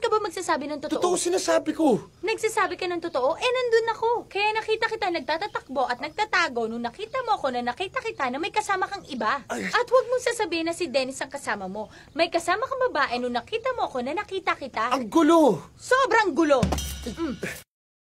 Kailan ka ba magsasabi ng totoo? Totoo sinasabi ko. Nagsasabi ka ng totoo? Eh, nandun ako. Kaya nakita kita nagtatatakbo at nagtatago nung nakita mo ako na nakita kita na may kasama kang iba. Ay. At huwag mong sasabihin na si Dennis ang kasama mo. May kasama kang babae nung nakita mo ako na nakita kita. Ang gulo! Sobrang gulo! Mm.